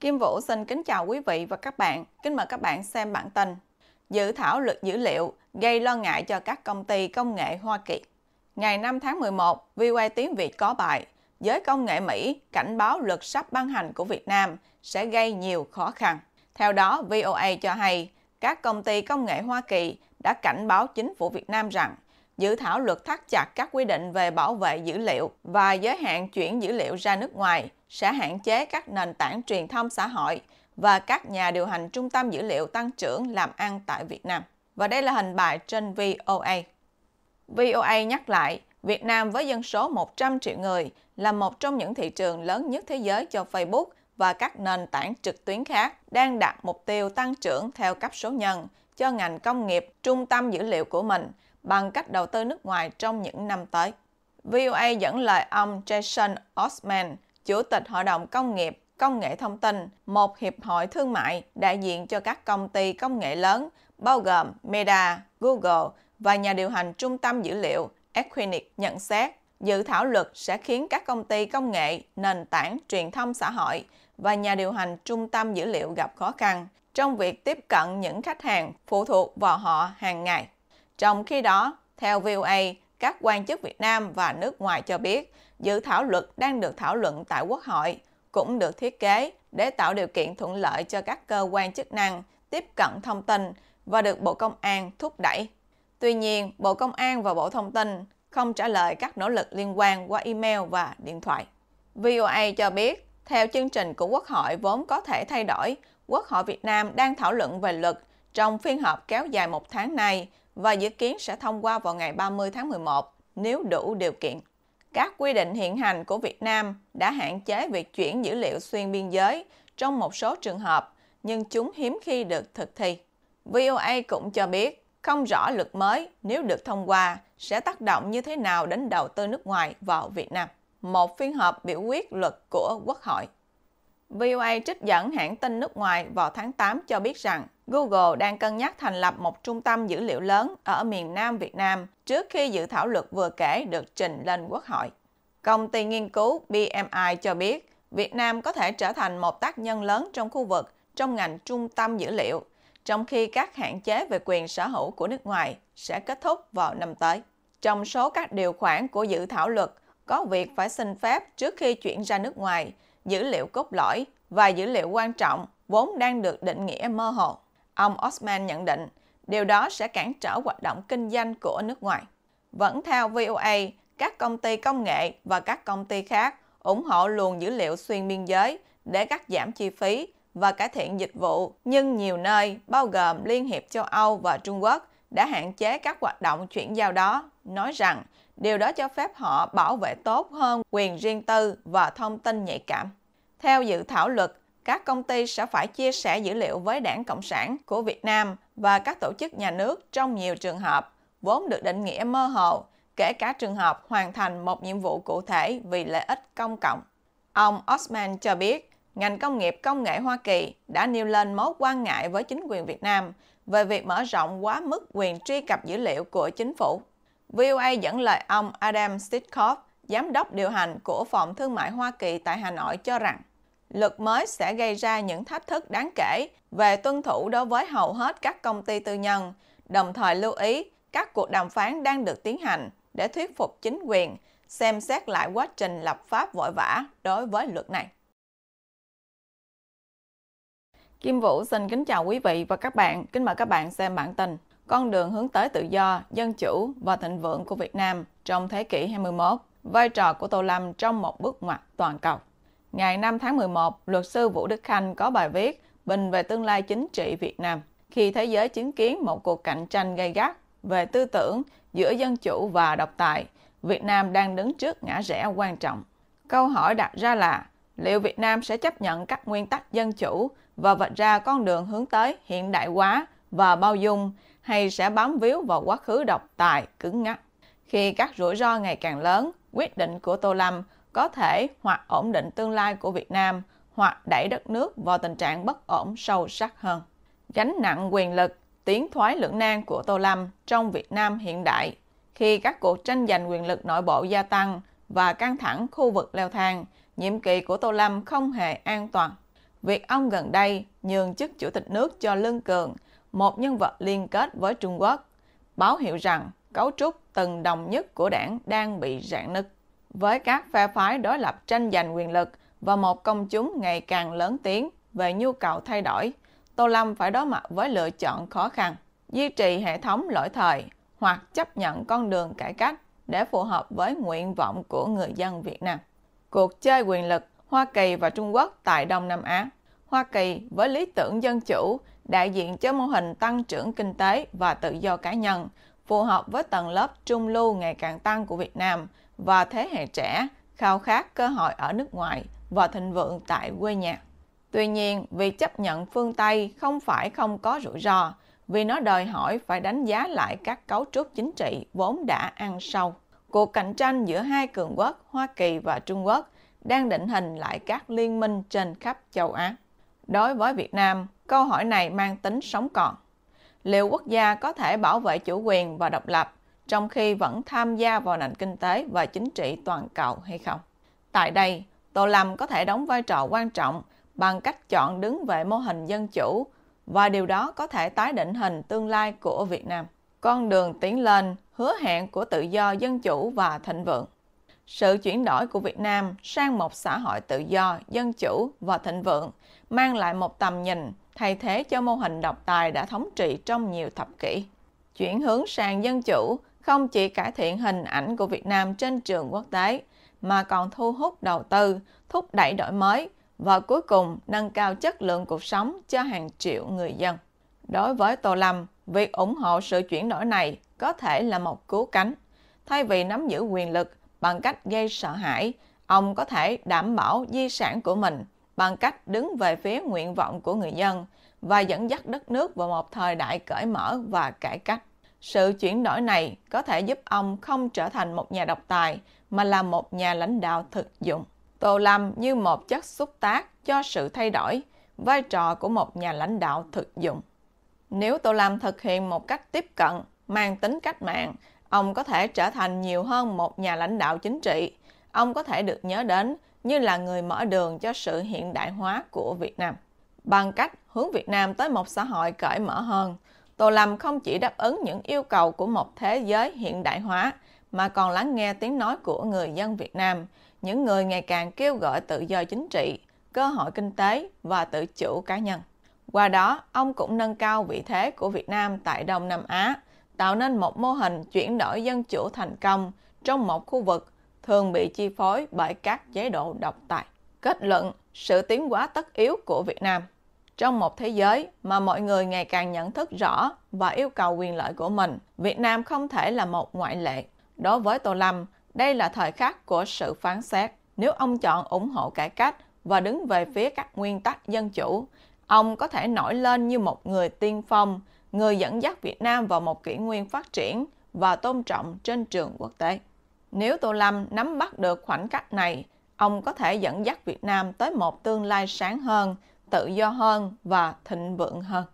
Kim Vũ xin kính chào quý vị và các bạn. Kính mời các bạn xem bản tin. Dự thảo luật dữ liệu gây lo ngại cho các công ty công nghệ Hoa Kỳ. Ngày 5 tháng 11, VOA tiếng Việt có bài Giới công nghệ Mỹ cảnh báo luật sắp ban hành của Việt Nam sẽ gây nhiều khó khăn. Theo đó, VOA cho hay các công ty công nghệ Hoa Kỳ đã cảnh báo chính phủ Việt Nam rằng dự thảo luật thắt chặt các quy định về bảo vệ dữ liệu và giới hạn chuyển dữ liệu ra nước ngoài – sẽ hạn chế các nền tảng truyền thông xã hội và các nhà điều hành trung tâm dữ liệu tăng trưởng làm ăn tại Việt Nam. Và đây là hình bài trên VOA. VOA nhắc lại, Việt Nam với dân số 100 triệu người là một trong những thị trường lớn nhất thế giới cho Facebook và các nền tảng trực tuyến khác đang đạt mục tiêu tăng trưởng theo cấp số nhân cho ngành công nghiệp trung tâm dữ liệu của mình bằng cách đầu tư nước ngoài trong những năm tới. VOA dẫn lời ông Jason Osman, Chủ tịch Hội đồng Công nghiệp, Công nghệ thông tin, một hiệp hội thương mại đại diện cho các công ty công nghệ lớn bao gồm Meta, Google và nhà điều hành trung tâm dữ liệu Equinix nhận xét dự thảo luật sẽ khiến các công ty công nghệ, nền tảng truyền thông xã hội và nhà điều hành trung tâm dữ liệu gặp khó khăn trong việc tiếp cận những khách hàng phụ thuộc vào họ hàng ngày. Trong khi đó, theo VOA, các quan chức Việt Nam và nước ngoài cho biết, dự thảo luật đang được thảo luận tại Quốc hội, cũng được thiết kế để tạo điều kiện thuận lợi cho các cơ quan chức năng tiếp cận thông tin và được Bộ Công an thúc đẩy. Tuy nhiên, Bộ Công an và Bộ Thông tin không trả lời các nỗ lực liên quan qua email và điện thoại. VOA cho biết, theo chương trình của Quốc hội vốn có thể thay đổi, Quốc hội Việt Nam đang thảo luận về luật trong phiên họp kéo dài một tháng nay và dự kiến sẽ thông qua vào ngày 30 tháng 11 nếu đủ điều kiện. Các quy định hiện hành của Việt Nam đã hạn chế việc chuyển dữ liệu xuyên biên giới trong một số trường hợp, nhưng chúng hiếm khi được thực thi. VOA cũng cho biết không rõ luật mới nếu được thông qua sẽ tác động như thế nào đến đầu tư nước ngoài vào Việt Nam. Một phiên họp biểu quyết luật của Quốc hội. VOA trích dẫn hãng tin nước ngoài vào tháng 8 cho biết rằng Google đang cân nhắc thành lập một trung tâm dữ liệu lớn ở miền Nam Việt Nam trước khi dự thảo luật vừa kể được trình lên Quốc hội. Công ty nghiên cứu BMI cho biết Việt Nam có thể trở thành một tác nhân lớn trong khu vực trong ngành trung tâm dữ liệu, trong khi các hạn chế về quyền sở hữu của nước ngoài sẽ kết thúc vào năm tới. Trong số các điều khoản của dự thảo luật có việc phải xin phép trước khi chuyển ra nước ngoài, dữ liệu cốt lõi và dữ liệu quan trọng vốn đang được định nghĩa mơ hồ. Ông Osman nhận định điều đó sẽ cản trở hoạt động kinh doanh của nước ngoài. Vẫn theo VOA, các công ty công nghệ và các công ty khác ủng hộ luồng dữ liệu xuyên biên giới để cắt giảm chi phí và cải thiện dịch vụ, nhưng nhiều nơi, bao gồm Liên hiệp châu Âu và Trung Quốc, đã hạn chế các hoạt động chuyển giao đó, nói rằng điều đó cho phép họ bảo vệ tốt hơn quyền riêng tư và thông tin nhạy cảm. Theo dự thảo luật, các công ty sẽ phải chia sẻ dữ liệu với Đảng Cộng sản của Việt Nam và các tổ chức nhà nước trong nhiều trường hợp, vốn được định nghĩa mơ hồ, kể cả trường hợp hoàn thành một nhiệm vụ cụ thể vì lợi ích công cộng. Ông Osman cho biết, ngành công nghiệp công nghệ Hoa Kỳ đã nêu lên mối quan ngại với chính quyền Việt Nam về việc mở rộng quá mức quyền truy cập dữ liệu của chính phủ. VOA dẫn lời ông Adam Sitkoff, giám đốc điều hành của Phòng Thương mại Hoa Kỳ tại Hà Nội cho rằng luật mới sẽ gây ra những thách thức đáng kể về tuân thủ đối với hầu hết các công ty tư nhân, đồng thời lưu ý các cuộc đàm phán đang được tiến hành để thuyết phục chính quyền xem xét lại quá trình lập pháp vội vã đối với luật này. Kim Vũ xin kính chào quý vị và các bạn. Kính mời các bạn xem bản tin Con đường hướng tới tự do, dân chủ và thịnh vượng của Việt Nam trong thế kỷ 21, vai trò của Tô Lâm trong một bước ngoặt toàn cầu. Ngày 5 tháng 11, luật sư Vũ Đức Khanh có bài viết Bình về tương lai chính trị Việt Nam khi thế giới chứng kiến một cuộc cạnh tranh gay gắt về tư tưởng giữa dân chủ và độc tài, Việt Nam đang đứng trước ngã rẽ quan trọng. Câu hỏi đặt ra là liệu Việt Nam sẽ chấp nhận các nguyên tắc dân chủ và vạch ra con đường hướng tới hiện đại hóa và bao dung hay sẽ bám víu vào quá khứ độc tài, cứng ngắc? Khi các rủi ro ngày càng lớn, quyết định của Tô Lâm có thể hoặc ổn định tương lai của Việt Nam hoặc đẩy đất nước vào tình trạng bất ổn sâu sắc hơn. Gánh nặng quyền lực, tiến thoái lưỡng nan của Tô Lâm trong Việt Nam hiện đại khi các cuộc tranh giành quyền lực nội bộ gia tăng và căng thẳng khu vực leo thang, nhiệm kỳ của Tô Lâm không hề an toàn. Việc ông gần đây nhường chức chủ tịch nước cho Lương Cường, một nhân vật liên kết với Trung Quốc, báo hiệu rằng cấu trúc từng đồng nhất của đảng đang bị rạn nứt với các phe phái đối lập tranh giành quyền lực và một công chúng ngày càng lớn tiếng về nhu cầu thay đổi, Tô Lâm phải đối mặt với lựa chọn khó khăn, duy trì hệ thống lỗi thời hoặc chấp nhận con đường cải cách để phù hợp với nguyện vọng của người dân Việt Nam. Cuộc chơi quyền lực Hoa Kỳ và Trung Quốc tại Đông Nam Á Hoa Kỳ với lý tưởng dân chủ đại diện cho mô hình tăng trưởng kinh tế và tự do cá nhân, phù hợp với tầng lớp trung lưu ngày càng tăng của Việt Nam và thế hệ trẻ khao khát cơ hội ở nước ngoài và thịnh vượng tại quê nhà. Tuy nhiên, việc chấp nhận phương Tây không phải không có rủi ro, vì nó đòi hỏi phải đánh giá lại các cấu trúc chính trị vốn đã ăn sâu. Cuộc cạnh tranh giữa hai cường quốc Hoa Kỳ và Trung Quốc đang định hình lại các liên minh trên khắp châu Á. Đối với Việt Nam, câu hỏi này mang tính sống còn. Liệu quốc gia có thể bảo vệ chủ quyền và độc lập trong khi vẫn tham gia vào nền kinh tế và chính trị toàn cầu hay không. Tại đây, Tô Lâm có thể đóng vai trò quan trọng bằng cách chọn đứng về mô hình dân chủ và điều đó có thể tái định hình tương lai của Việt Nam. Con đường tiến lên hứa hẹn của tự do dân chủ và thịnh vượng. Sự chuyển đổi của Việt Nam sang một xã hội tự do, dân chủ và thịnh vượng mang lại một tầm nhìn thay thế cho mô hình độc tài đã thống trị trong nhiều thập kỷ. Chuyển hướng sang dân chủ không chỉ cải thiện hình ảnh của Việt Nam trên trường quốc tế, mà còn thu hút đầu tư, thúc đẩy đổi mới và cuối cùng nâng cao chất lượng cuộc sống cho hàng triệu người dân. Đối với Tô Lâm, việc ủng hộ sự chuyển đổi này có thể là một cứu cánh. Thay vì nắm giữ quyền lực bằng cách gây sợ hãi, ông có thể đảm bảo di sản của mình bằng cách đứng về phía nguyện vọng của người dân và dẫn dắt đất nước vào một thời đại cởi mở và cải cách. Sự chuyển đổi này có thể giúp ông không trở thành một nhà độc tài mà là một nhà lãnh đạo thực dụng. Tô Lâm như một chất xúc tác cho sự thay đổi, vai trò của một nhà lãnh đạo thực dụng. Nếu Tô Lâm thực hiện một cách tiếp cận mang tính cách mạng, ông có thể trở thành nhiều hơn một nhà lãnh đạo chính trị. Ông có thể được nhớ đến như là người mở đường cho sự hiện đại hóa của Việt Nam. Bằng cách hướng Việt Nam tới một xã hội cởi mở hơn, Tô Lâm không chỉ đáp ứng những yêu cầu của một thế giới hiện đại hóa, mà còn lắng nghe tiếng nói của người dân Việt Nam, những người ngày càng kêu gọi tự do chính trị, cơ hội kinh tế và tự chủ cá nhân. Qua đó, ông cũng nâng cao vị thế của Việt Nam tại Đông Nam Á, tạo nên một mô hình chuyển đổi dân chủ thành công trong một khu vực thường bị chi phối bởi các chế độ độc tài. Kết luận, sự tiến hóa tất yếu của Việt Nam – trong một thế giới mà mọi người ngày càng nhận thức rõ và yêu cầu quyền lợi của mình, Việt Nam không thể là một ngoại lệ. Đối với Tô Lâm, đây là thời khắc của sự phán xét. Nếu ông chọn ủng hộ cải cách và đứng về phía các nguyên tắc dân chủ, ông có thể nổi lên như một người tiên phong, người dẫn dắt Việt Nam vào một kỷ nguyên phát triển và tôn trọng trên trường quốc tế. Nếu Tô Lâm nắm bắt được khoảnh khắc này, ông có thể dẫn dắt Việt Nam tới một tương lai sáng hơn tự do hơn và thịnh vượng hơn.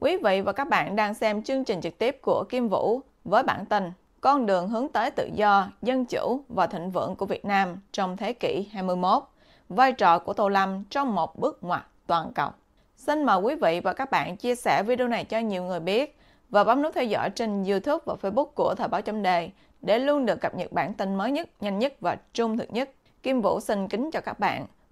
Quý vị và các bạn đang xem chương trình trực tiếp của Kim Vũ với bản tin Con đường hướng tới tự do, dân chủ và thịnh vượng của Việt Nam trong thế kỷ 21, vai trò của Tô Lâm trong một bước ngoặt toàn cầu. Xin mời quý vị và các bạn chia sẻ video này cho nhiều người biết và bấm nút theo dõi trên YouTube và Facebook của Thời báo chấm đề để luôn được cập nhật bản tin mới nhất, nhanh nhất và trung thực nhất. Kim Vũ xin kính chào các bạn